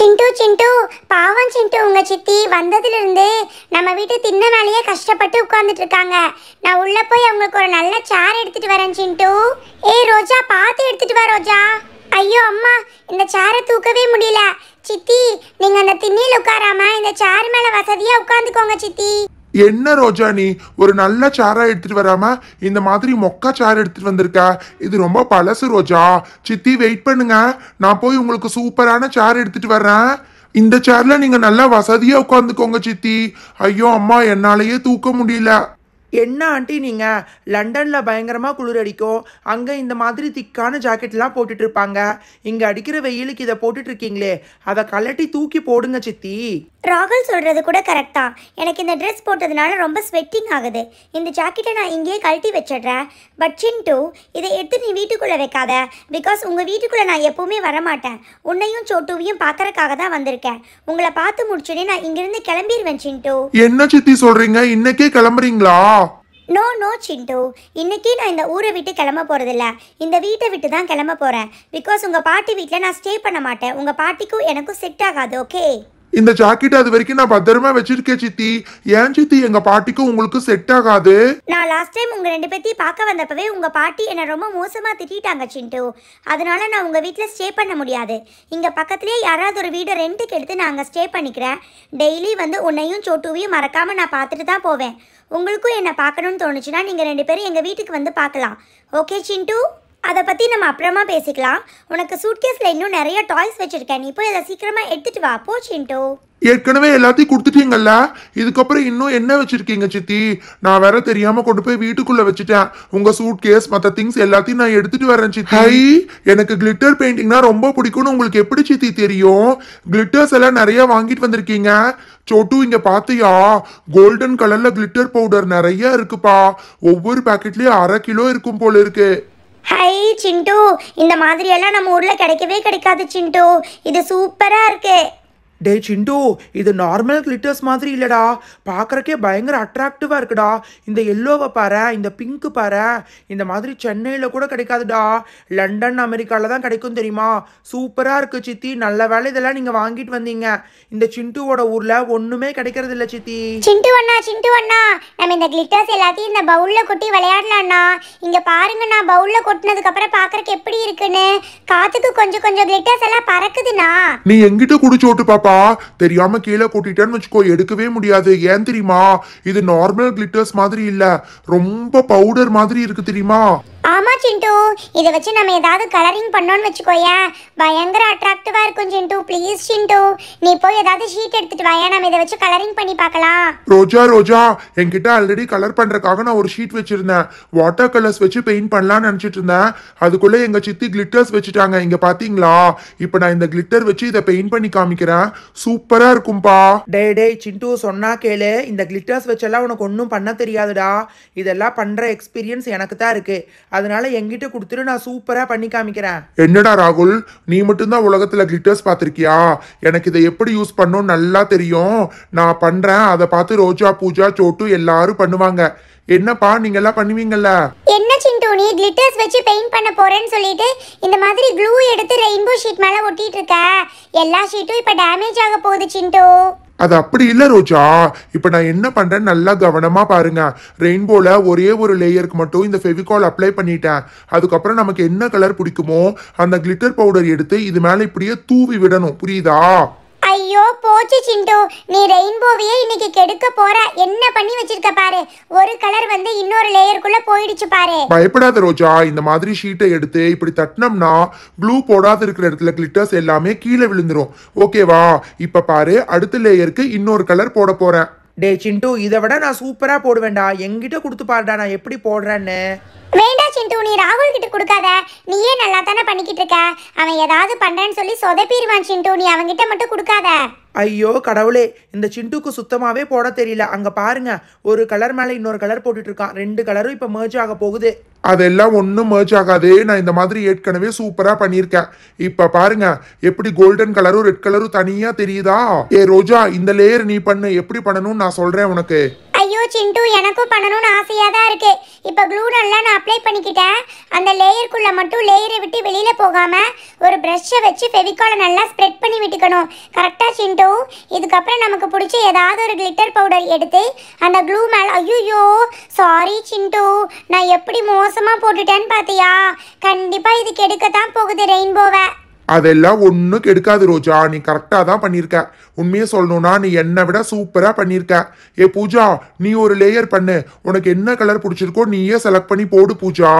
சிண்டு சிண்டு பாவம் சிண்டு உங்கள் சித்தி வந்ததுலேருந்து நம்ம வீட்டு தின்ன வேலையே கஷ்டப்பட்டு உட்காந்துட்டு இருக்காங்க நான் உள்ளே போய் அவங்களுக்கு ஒரு நல்ல சேர் எடுத்துகிட்டு வரேன் சிண்டு ஏ ரோஜா பார்த்து எடுத்துகிட்டு வா ரோஜா ஐயோ அம்மா இந்த சேரை தூக்கவே முடியல சித்தி நீங்கள் அந்த திண்ணியில் உட்காராம இந்த சேர் மேலே வசதியாக உட்காந்துக்கோங்க சித்தி என்ன ரோஜா நீ ஒரு நல்ல சாரா எடுத்துட்டு வராம இந்த மாதிரி மொக்கா சேர் எடுத்துட்டு வந்திருக்க இது ரொம்ப பழசு ரோஜா சித்தி வெயிட் பண்ணுங்க நான் போய் உங்களுக்கு சூப்பரான சேர் எடுத்துட்டு வர்றேன் இந்த சேர்ல நீங்க நல்லா வசதியா உட்காந்துக்கோங்க சித்தி ஐயோ அம்மா என்னாலேயே தூக்க முடியல என்ன ஆண்டி நீங்கள் லண்டனில் பயங்கரமாக குளிர் அடிக்கும் அங்கே இந்த மாதிரி திக்கான ஜாக்கெட்லாம் போட்டுட்ருப்பாங்க இங்கே அடிக்கிற வெயிலுக்கு இதை போட்டுட்ருக்கீங்களே அதை கலட்டி தூக்கி போடுங்க சித்தி ராகுல் சொல்கிறது கூட கரெக்ட் தான் எனக்கு இந்த ட்ரெஸ் போட்டதுனால ரொம்ப ஸ்வெட்டிங் ஆகுது இந்த ஜாக்கெட்டை நான் இங்கேயே கழட்டி வச்சிடுறேன் பட் டூ இதை எடுத்து நீ வீட்டுக்குள்ளே வைக்காத பிகாஸ் உங்கள் வீட்டுக்குள்ளே நான் எப்போவுமே வரமாட்டேன் உன்னையும் சோட்டுவையும் பார்க்கறக்காக தான் வந்திருக்கேன் உங்களை பார்த்து முடிச்சுடனே நான் இங்கேருந்து கிளம்பிடுவேன் சின்ட்டு என்ன சித்தி சொல்கிறீங்க இன்னைக்கே கிளம்புறீங்களா நோ நோ சிண்டு இன்றைக்கி நான் இந்த ஊரை விட்டு கிளம்ப போகிறதில்ல இந்த வீட்டை விட்டு தான் கிளம்ப போகிறேன் பிகாஸ் உங்கள் பாட்டி வீட்டில் நான் ஸ்டே பண்ண மாட்டேன் உங்கள் பாட்டிக்கும் எனக்கும் செட் ஆகாது ஓகே இந்த ஜாக்கெட் அது வரைக்கும் நான் பத்திரமா வச்சிருக்கேன் சித்தி ஏன் சித்தி எங்க பாட்டிக்கும் உங்களுக்கு செட் ஆகாது நான் லாஸ்ட் டைம் உங்க ரெண்டு பேத்தையும் பார்க்க வந்தப்பவே உங்க பாட்டி என்ன ரொம்ப மோசமா திட்டிட்டாங்க சிண்டு அதனால நான் உங்க வீட்ல ஸ்டே பண்ண முடியாது இங்க பக்கத்துலயே யாராவது ஒரு வீடு ரெண்டுக்கு எடுத்து நான் அங்க ஸ்டே பண்ணிக்கிறேன் டெய்லி வந்து உன்னையும் சோட்டுவையும் மறக்காம நான் பார்த்துட்டு தான் போவேன் உங்களுக்கும் என்ன பார்க்கணும்னு தோணுச்சுன்னா நீங்க ரெண்டு பேரும் எங்க வீட்டுக்கு வந்து பார்க்கலாம் ஓகே சிண்டு அதை பற்றி நம்ம அப்புறமா பேசிக்கலாம் உனக்கு சூட்கேஸில் இன்னும் நிறைய டாய்ஸ் வச்சுருக்கேன் நீ போய் அதை சீக்கிரமாக எடுத்துகிட்டு வா போச்சின்ட்டோ ஏற்கனவே எல்லாத்தையும் கொடுத்துட்டீங்கல்ல இதுக்கப்புறம் இன்னும் என்ன வச்சிருக்கீங்க சித்தி நான் வேற தெரியாம கொண்டு போய் வீட்டுக்குள்ள வச்சுட்டேன் உங்க சூட் கேஸ் மற்ற திங்ஸ் எல்லாத்தையும் நான் எடுத்துட்டு வரேன் சித்தி ஹை எனக்கு கிளிட்டர் பெயிண்டிங்னா ரொம்ப பிடிக்கும்னு உங்களுக்கு எப்படி சித்தி தெரியும் கிளிட்டர்ஸ் எல்லாம் நிறைய வாங்கிட்டு வந்திருக்கீங்க சோட்டு இங்க பாத்தியா கோல்டன் கலர்ல கிளிட்டர் பவுடர் நிறைய இருக்குப்பா ஒவ்வொரு பாக்கெட்லயும் அரை கிலோ இருக்கும் போல இருக்கு ஹை சிண்டு இந்த மாதிரியெல்லாம் நம்ம ஊரில் கிடைக்கவே கிடைக்காது சிண்டு இது சூப்பராக இருக்குது டே சிண்டு இது நார்மல் கிளிட்டர்ஸ் மாதிரி இல்லைடா பார்க்குறக்கே பயங்கர அட்ராக்டிவாக இருக்குடா இந்த எல்லோவை பாரு இந்த பிங்க் பாரு இந்த மாதிரி சென்னையில் கூட கிடைக்காதுடா லண்டன் அமெரிக்காவில் தான் கிடைக்கும் தெரியுமா சூப்பராக இருக்குது சித்தி நல்ல வேலை இதெல்லாம் நீங்கள் வாங்கிட்டு வந்தீங்க இந்த சிண்டுவோட ஊரில் ஒன்றுமே கிடைக்கிறது இல்லை சித்தி சிண்டு அண்ணா சிண்டு அண்ணா நம்ம இந்த கிளிட்டர்ஸ் எல்லாத்தையும் இந்த பவுலில் கொட்டி விளையாடலாம்ண்ணா இங்கே பாருங்கண்ணா பவுலில் கொட்டினதுக்கப்புறம் பார்க்குறக்கு எப்படி இருக்குன்னு காற்றுக்கு கொஞ்சம் கொஞ்சம் கிளிட்டர்ஸ் எல்லாம் பறக்குதுண்ணா நீ எங்கிட்ட குடிச்சோட்டு பாப்பா இல்லப்பா தெரியாம கீழே கூட்டிட்டேன்னு வச்சுக்கோ எடுக்கவே முடியாது ஏன் தெரியுமா இது நார்மல் கிளிட்டர்ஸ் மாதிரி இல்ல ரொம்ப பவுடர் மாதிரி இருக்கு தெரியுமா ஆமாம் சிண்டு இதை வச்சு நம்ம ஏதாவது கலரிங் பண்ணோன்னு வச்சுக்கோயா பயங்கர அட்ராக்டிவாக இருக்கும் சிண்டு ப்ளீஸ் சிண்டு நீ போய் ஏதாவது ஷீட் எடுத்துட்டு வாயா நம்ம இதை வச்சு கலரிங் பண்ணி பார்க்கலாம் ரோஜா ரோஜா என்கிட்ட ஆல்ரெடி கலர் பண்ணுறதுக்காக நான் ஒரு ஷீட் வச்சுருந்தேன் வாட்டர் கலர்ஸ் வச்சு பெயிண்ட் பண்ணலாம்னு நினச்சிட்டு இருந்தேன் அதுக்குள்ளே எங்கள் சித்தி கிளிட்டர்ஸ் வச்சுட்டாங்க இங்கே பார்த்தீங்களா இப்போ நான் இந்த கிளிட்டர் வச்சு இதை பெயிண்ட் பண்ணி காமிக்கிறேன் சூப்பராக இருக்கும்பா டே டே சிண்டு சொன்னா கேளு இந்த கிளிட்டர்ஸ் வச்செல்லாம் உனக்கு ஒன்றும் பண்ண தெரியாதுடா இதெல்லாம் பண்ணுற எக்ஸ்பீரியன்ஸ் எனக்கு தான் இருக்குது அதனால என்கிட்ட கொடுத்துட்டு நான் சூப்பராக பண்ணி காமிக்கிறேன் என்னடா ராகுல் நீ மட்டும்தான் உலகத்தில் கிளிட்டர்ஸ் பார்த்துருக்கியா எனக்கு இதை எப்படி யூஸ் பண்ணும் நல்லா தெரியும் நான் பண்ணுறேன் அதை பார்த்து ரோஜா பூஜா சோட்டு எல்லாரும் பண்ணுவாங்க என்னப்பா நீங்க எல்லாம் பண்ணுவீங்கல்ல என்ன சிண்டோ நீ கிளிட்டர்ஸ் வச்சு பெயிண்ட் பண்ண போறேன்னு சொல்லிட்டு இந்த மாதிரி க்ளூ எடுத்து ரெயின்போ ஷீட் மேல ஒட்டிட்டு இருக்க எல்லா ஷீட்டும் இப்ப டேமேஜ் ஆக போகுது சிண்டோ அது அப்படி இல்லை ரோஜா இப்போ நான் என்ன பண்ணுறேன் நல்லா கவனமாக பாருங்க ரெயின்போவில் ஒரே ஒரு லேயருக்கு மட்டும் இந்த ஃபெவிகால் அப்ளை பண்ணிட்டேன் அதுக்கப்புறம் நமக்கு என்ன கலர் பிடிக்குமோ அந்த கிளிட்டர் பவுடர் எடுத்து இது மேலே இப்படியே தூவி விடணும் புரியுதா ஐயோ போச்சு சிண்டு நீ ரெயின்போவையே இன்னைக்கு கெடுக்க போற என்ன பண்ணி வச்சிருக்க பாரு ஒரு கலர் வந்து இன்னொரு லேயருக்குள்ள போயிடுச்சு பாரு பயப்படாத ரோஜா இந்த மாதிரி ஷீட்டை எடுத்து இப்படி தட்டினோம்னா ப்ளூ போடாத இருக்கிற இடத்துல கிளிட்டர்ஸ் எல்லாமே கீழே விழுந்துரும் ஓகேவா இப்ப பாரு அடுத்த லேயருக்கு இன்னொரு கலர் போட போறேன் டே சிண்டு இதை விட நான் சூப்பரா போடுவேன்டா எங்கிட்ட கொடுத்து பாருடா நான் எப்படி போடுறேன்னு வேண்டாம் சிண்டு நீ ராகுல் கிட்ட கொடுக்காத நீயே நல்லா தானே பண்ணிக்கிட்டு இருக்க அவன் ஏதாவது பண்றேன்னு சொல்லி சொதப்பிடுவான் சிண்டு நீ அவன்கிட்ட மட்டும் கொடுக்காத ஐயோ கடவுளே இந்த சிண்டுக்கு சுத்தமாகவே போட தெரியல அங்கே பாருங்க ஒரு கலர் மேலே இன்னொரு கலர் போட்டுட்டு இருக்கான் ரெண்டு கலரும் இப்போ மேர்ஜ் ஆக போகுது அதெல்லாம் ஒன்றும் மேர்ஜ் ஆகாது நான் இந்த மாதிரி ஏற்கனவே சூப்பராக பண்ணியிருக்கேன் இப்போ பாருங்க எப்படி கோல்டன் கலரும் ரெட் கலரும் தனியாக தெரியுதா ஏ ரோஜா இந்த லேயர் நீ பண்ணு எப்படி பண்ணணும்னு நான் சொல்கிறேன் உனக்கு ஐயோ சிண்டு எனக்கும் பண்ணணும்னு ஆசையாக தான் இருக்குது இப்போ க்ளூனெல்லாம் நான் அப்ளை பண்ணிக்கிட்டேன் அந்த லேயருக்குள்ளே மட்டும் லேயரை விட்டு வெளியில் போகாமல் ஒரு ப்ரஷ்ஷை வச்சு ஃபெவிகாலை நல்லா ஸ்ப்ரெட் பண்ணி விட்டுக்கணும் கரெக்டாக சிண்டு இதுக்கப்புறம் நமக்கு பிடிச்ச ஏதாவது ஒரு கிளிட்டர் பவுடர் எடுத்து அந்த க்ளூ மேலே ஐயோ சாரி சிண்டு நான் எப்படி மோசமாக போட்டுட்டேன்னு பார்த்தியா கண்டிப்பாக இதுக்கு எடுக்கத்தான் போகுது ரெயின்போவை அதெல்லாம் ஒன்றும் கெடுக்காது ரோஜா நீ கரெக்டாக தான் பண்ணியிருக்க உண்மையை சொல்லணும்னா நீ என்னை விட சூப்பராக பண்ணியிருக்க ஏ பூஜா நீ ஒரு லேயர் பண்ணு உனக்கு என்ன கலர் பிடிச்சிருக்கோ நீயே செலக்ட் பண்ணி போடு பூஜா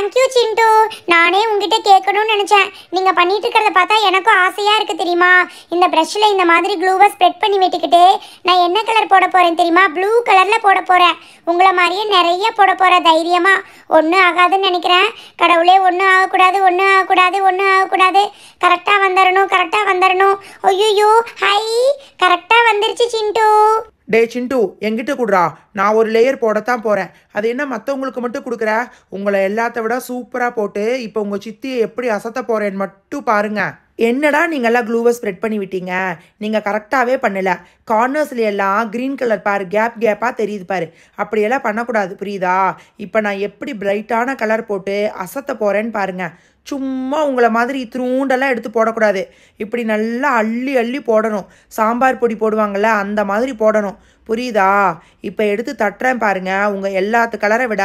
தேங்க்யூ சிண்டு நானே உங்ககிட்ட கேட்கணும்னு நினச்சேன் நீங்கள் பண்ணிட்டு இருக்கிறத பார்த்தா எனக்கும் ஆசையாக இருக்குது தெரியுமா இந்த ப்ரஷ்ஷில் இந்த மாதிரி க்ளூவை ஸ்ப்ரெட் பண்ணி விட்டுக்கிட்டு நான் என்ன கலர் போட போகிறேன் தெரியுமா ப்ளூ கலரில் போட போகிறேன் உங்களை மாதிரியே நிறைய போட போகிறேன் தைரியமாக ஒன்றும் ஆகாதுன்னு நினைக்கிறேன் கடவுளே ஒன்றும் ஆகக்கூடாது ஒன்றும் ஆகக்கூடாது ஒன்றும் ஆகக்கூடாது கரெக்டாக வந்துடணும் கரெக்டாக வந்துடணும் ஐயோ ஹை கரெக்ட் டே சிண்டு எங்கிட்ட கொடுறா நான் ஒரு லேயர் போடத்தான் போகிறேன் அது என்ன மற்றவங்களுக்கு மட்டும் கொடுக்குற உங்களை எல்லாத்த விட சூப்பராக போட்டு இப்போ உங்கள் சித்தியை எப்படி அசத்த போகிறேன்னு மட்டும் பாருங்கள் என்னடா நீங்கள்லாம் க்ளூவை ஸ்ப்ரெட் பண்ணி விட்டீங்க நீங்கள் கரெக்டாகவே பண்ணலை கார்னர்ஸ்ல எல்லாம் க்ரீன் கலர் பாரு கேப் கேப்பாக தெரியுது பாரு அப்படியெல்லாம் பண்ணக்கூடாது புரியுதா இப்போ நான் எப்படி பிரைட்டான கலர் போட்டு அசத்த போகிறேன்னு பாருங்கள் சும்மா உங்களை மாதிரி திருண்டெல்லாம் எடுத்து போடக்கூடாது இப்படி நல்லா அள்ளி அள்ளி போடணும் சாம்பார் பொடி போடுவாங்கள்ல அந்த மாதிரி போடணும் புரியுதா இப்போ எடுத்து தட்டுறேன் பாருங்கள் உங்கள் எல்லாத்து கலரை விட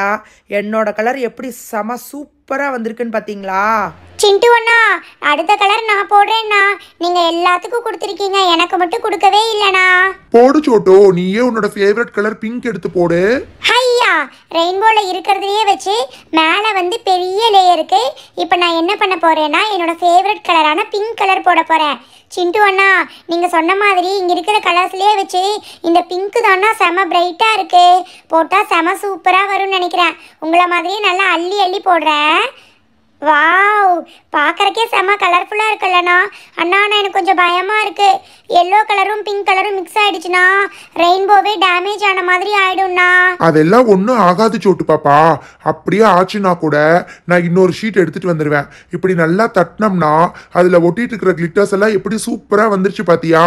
என்னோட கலர் எப்படி செம சூப்பராக வந்திருக்குன்னு பார்த்தீங்களா சிண்டு அண்ணா அடுத்த கலர் நான் போடுறேன்னா நீங்கள் எல்லாத்துக்கும் கொடுத்துருக்கீங்க எனக்கு மட்டும் கொடுக்கவே இல்லைண்ணா போடு சோட்டோ நீயே உன்னோட ஃபேவரட் கலர் பிங்க் எடுத்து போடு ஹையா ரெயின்போல இருக்கிறதுலயே வச்சு மேலே வந்து பெரிய லேயருக்கு இப்போ நான் என்ன பண்ண போறேன்னா என்னோட ஃபேவரட் கலரான பிங்க் கலர் போட போறேன் சிண்டு அண்ணா நீங்கள் சொன்ன மாதிரி இங்கே இருக்கிற கலர்ஸ்லேயே வச்சு இந்த பிங்க்கு தானா செம பிரைட்டாக இருக்குது போட்டால் செம சூப்பராக வரும்னு நினைக்கிறேன் உங்களை மாதிரியே நல்லா அள்ளி அள்ளி போடுறேன் வாவ் பார்க்குறக்கே செம்ம கலர்ஃபுல்லாக இருக்குல்லண்ணா அண்ணா நான் எனக்கு கொஞ்சம் பயமாக இருக்குது எல்லோ கலரும் பிங்க் கலரும் மிக்ஸ் ஆயிடுச்சுன்னா ரெயின்போவே டேமேஜ் ஆன மாதிரி ஆயிடும்ண்ணா அதெல்லாம் ஒன்றும் ஆகாது சோட்டு பாப்பா அப்படியே ஆச்சுன்னா கூட நான் இன்னொரு ஷீட் எடுத்துட்டு வந்துடுவேன் இப்படி நல்லா தட்டினோம்னா அதில் ஒட்டிட்டு இருக்கிற கிளிட்டர்ஸ் எல்லாம் எப்படி சூப்பராக வந்துருச்சு பார்த்தியா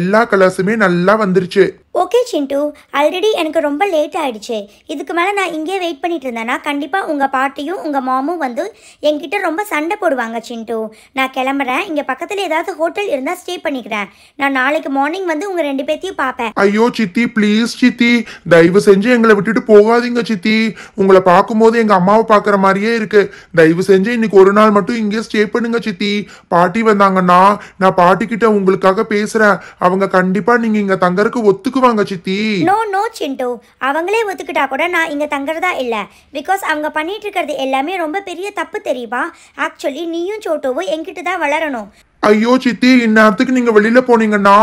எல்லா கலர்ஸுமே நல்லா வந்துருச்சு ஓகே சிண்டு ஆல்ரெடி எனக்கு ரொம்ப லேட் ஆகிடுச்சு இதுக்கு மேலே நான் இங்கே வெயிட் பண்ணிட்டு இருந்தேன்னா கண்டிப்பாக உங்கள் பாட்டியும் உங்கள் மாமும் வந்து என்கிட்ட ரொம்ப சண்டை போடுவாங்க சிண்டு நான் கிளம்புறேன் இங்கே பக்கத்தில் ஏதாவது ஹோட்டல் இருந்தால் ஸ்டே பண்ணிக்கிறேன் நான் நாளைக்கு மார்னிங் வந்து உங்கள் ரெண்டு பேர்த்தையும் பார்ப்பேன் ஐயோ சித்தி ப்ளீஸ் சித்தி தயவு செஞ்சு எங்களை விட்டுட்டு போகாதீங்க சித்தி உங்களை பார்க்கும்போது எங்கள் அம்மாவை பார்க்குற மாதிரியே இருக்கு தயவு செஞ்சு இன்னைக்கு ஒரு நாள் மட்டும் இங்கே ஸ்டே பண்ணுங்க சித்தி பாட்டி வந்தாங்கன்னா நான் பாட்டிக்கிட்ட உங்களுக்காக பேசுகிறேன் அவங்க கண்டிப்பாக நீங்கள் இங்கே தங்கறதுக்கு ஒத்துக்கு ஒத்துக்குவாங்க சித்தி நோ நோ சிண்டு அவங்களே ஒத்துக்கிட்டா கூட நான் இங்கே தங்குறதா இல்லை பிகாஸ் அவங்க பண்ணிட்டு இருக்கிறது எல்லாமே ரொம்ப பெரிய தப்பு தெரியுமா ஆக்சுவலி நீயும் சோட்டோவும் என்கிட்ட தான் வளரணும் ஐயோ சித்தி இந்நேரத்துக்கு நீங்க வெளியில போனீங்கன்னா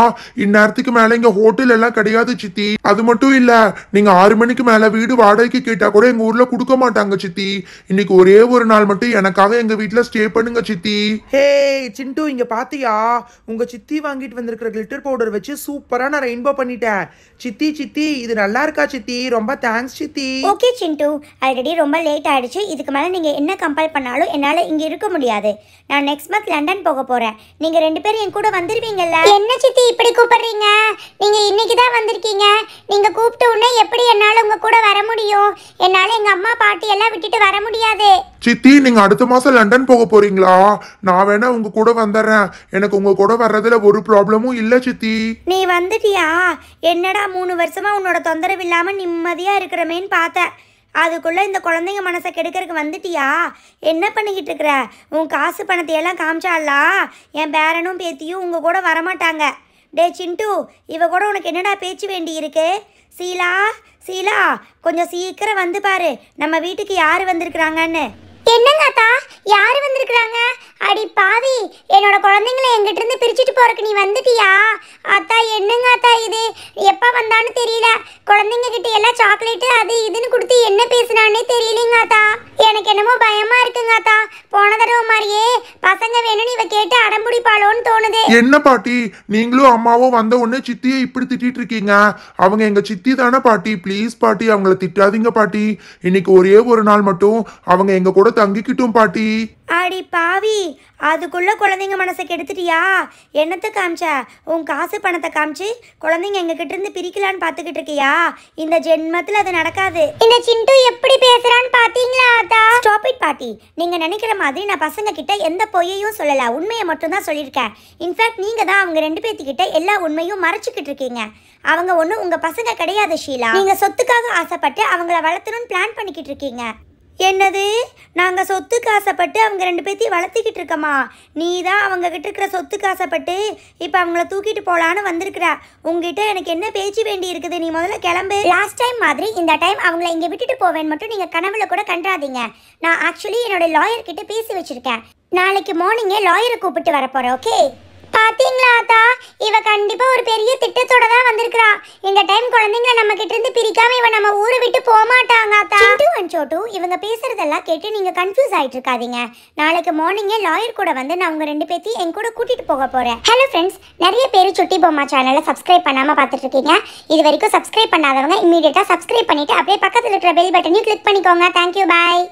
இந்நேரத்துக்கு மேல இங்க ஹோட்டல் எல்லாம் கிடையாது சித்தி அது மட்டும் இல்ல நீங்க ஆறு மணிக்கு மேல வீடு வாடகைக்கு கேட்டா கூட எங்க ஊர்ல கொடுக்க மாட்டாங்க சித்தி இன்னைக்கு ஒரே ஒரு நாள் மட்டும் எனக்காக எங்க வீட்டுல ஸ்டே பண்ணுங்க சித்தி ஹே சிண்டு இங்க பாத்தியா உங்க சித்தி வாங்கிட்டு வந்திருக்கிற கிளிட்டர் பவுடர் வச்சு சூப்பரா நான் ரெயின்போ பண்ணிட்டேன் சித்தி சித்தி இது நல்லா இருக்கா சித்தி ரொம்ப தேங்க்ஸ் சித்தி ஓகே சிண்டு ஆல்ரெடி ரொம்ப லேட் ஆயிடுச்சு இதுக்கு மேல நீங்க என்ன கம்பேர் பண்ணாலும் என்னால இங்க இருக்க முடியாது நான் நெக்ஸ்ட் மந்த் லண்டன் போக போறேன் நீங்க ரெண்டு பேரும் என் கூட வந்திருவீங்கல்ல என்ன சித்தி இப்படி கூப்பிடுறீங்க நீங்க இன்னைக்கு தான் வந்திருக்கீங்க நீங்க கூப்பிட்ட உடனே எப்படி என்னால உங்க கூட வர முடியும் என்னால எங்க அம்மா பாட்டி எல்லாம் விட்டுட்டு வர முடியாது சித்தி நீங்க அடுத்த மாசம் லண்டன் போக போறீங்களா நான் வேணா உங்க கூட வந்துடுறேன் எனக்கு உங்க கூட வர்றதுல ஒரு ப்ராப்ளமும் இல்ல சித்தி நீ வந்துட்டியா என்னடா மூணு வருஷமா உன்னோட தொந்தரவு இல்லாம நிம்மதியா இருக்கிறமேன்னு பார்த்தேன் அதுக்குள்ளே இந்த குழந்தைங்க மனசை கெடுக்கிறதுக்கு வந்துட்டியா என்ன பண்ணிக்கிட்டு இருக்கிற உன் காசு பணத்தையெல்லாம் காமிச்சாடலா என் பேரனும் பேத்தியும் உங்கள் கூட வரமாட்டாங்க டே சிண்டு இவ கூட உனக்கு என்னடா பேச்சு வேண்டி இருக்கு சீலா சீலா கொஞ்சம் சீக்கிரம் வந்து பாரு நம்ம வீட்டுக்கு யார் வந்திருக்கிறாங்கன்னு என்னங்கத்தா யார் வந்திருக்கிறாங்க அடி பாவி என்னோட குழந்தைங்கள எங்கிட்ட பிரிச்சுட்டு போறக்கு நீ வந்துட்டியா அத்தா என்னங்க என்னத்தா இது எப்போ வந்தான்னு தெரியல குழந்தைங்க கிட்ட எல்லாம் சாக்லேட்டு அது இதுன்னு கொடுத்து என்ன பேசுனானே தெரியலீங்காத்தா எனக்கு என்னமோ பயமா இருக்குங்காத்தா போன தடவை மாதிரியே பசங்க வேணும்னு இவ கேட்டு அடம்புடிப்பாளோன்னு தோணுது என்ன பாட்டி நீங்களும் அம்மாவும் வந்த உடனே சித்தியை இப்படி திட்டிட்டு இருக்கீங்க அவங்க எங்க சித்தி தானே பாட்டி ப்ளீஸ் பாட்டி அவங்கள திட்டாதீங்க பாட்டி இன்னைக்கு ஒரே ஒரு நாள் மட்டும் அவங்க எங்க கூட தங்கிக்கிட்டும் பாட்டி ஆடி பாவி அதுக்குள்ள குழந்தைங்க மனசை கெடுத்துட்டியா என்னத்தை காமிச்ச உன் காசு பணத்தை காமிச்சு குழந்தைங்க எங்ககிட்ட இருந்து பிரிக்கலான்னு பார்த்துக்கிட்டு இருக்கியா இந்த ஜென்மத்தில் அது நடக்காது இந்த சிண்டு எப்படி பேசுறான்னு பாத்தீங்களா அதா ஸ்டாப் இட் பாட்டி நீங்க நினைக்கிற மாதிரி நான் பசங்க கிட்ட எந்த பொய்யையும் சொல்லல உண்மையை மட்டும் தான் சொல்லியிருக்கேன் இன்ஃபேக்ட் நீங்க தான் அவங்க ரெண்டு பேர்த்துக்கிட்ட எல்லா உண்மையும் மறைச்சிக்கிட்டு இருக்கீங்க அவங்க ஒன்றும் உங்க பசங்க கிடையாது ஷீலா நீங்க சொத்துக்காக ஆசைப்பட்டு அவங்கள வளர்த்தணும்னு பிளான் பண்ணிக்கிட்டு இருக்கீங்க என்னது நாங்கள் சொத்துக்கு ஆசைப்பட்டு அவங்க ரெண்டு பேர்த்தையும் வளர்த்திக்கிட்டு இருக்கம்மா நீ தான் அவங்கக்கிட்ட இருக்கிற சொத்துக்கு ஆசைப்பட்டு இப்போ அவங்கள தூக்கிட்டு போகலான்னு வந்திருக்கிற உங்ககிட்ட எனக்கு என்ன பேச்சு வேண்டி இருக்குது நீ முதல்ல கிளம்பு லாஸ்ட் டைம் மாதிரி இந்த டைம் அவங்கள இங்கே விட்டுட்டு போவேன்னு மட்டும் நீங்கள் கனவுல கூட கண்டாதீங்க நான் ஆக்சுவலி என்னோட லாயர்கிட்ட பேசி வச்சுருக்கேன் நாளைக்கு மார்னிங்கே லாயரை கூப்பிட்டு வரப்போகிறேன் ஓகே பாத்தீங்களா ஆத்தா இவ கண்டிப்பா ஒரு பெரிய திட்டத்தோட தான் வந்திருக்கா இந்த டைம் குழந்தைங்க நம்ம கிட்ட இருந்து பிரிக்காம இவ நம்ம ஊரை விட்டு போக மாட்டாங்க ஆத்தா சோட்டு இவங்க பேசுறதெல்லாம் கேட்டு நீங்க கன்ஃபியூஸ் ஆயிட்டு இருக்காதீங்க நாளைக்கு மார்னிங்கே லாயர் கூட வந்து நான் உங்க ரெண்டு பேத்தையும் என் கூட கூட்டிட்டு போக போறேன் ஹலோ ஃப்ரெண்ட்ஸ் நிறைய பேர் சுட்டி பொம்மா சேனலை சப்ஸ்கிரைப் பண்ணாம பார்த்துட்டு இருக்கீங்க இது வரைக்கும் சப்ஸ்கிரைப் பண்ணாதவங்க இமீடியட்டா சப்ஸ்கிரைப் பண்ணிட்டு அப்படியே பக்கத்தில் இருக்கிற பெல் பட்டனையும் கிளிக் பண்ணிக்கோங்க தேங்க்யூ பாய்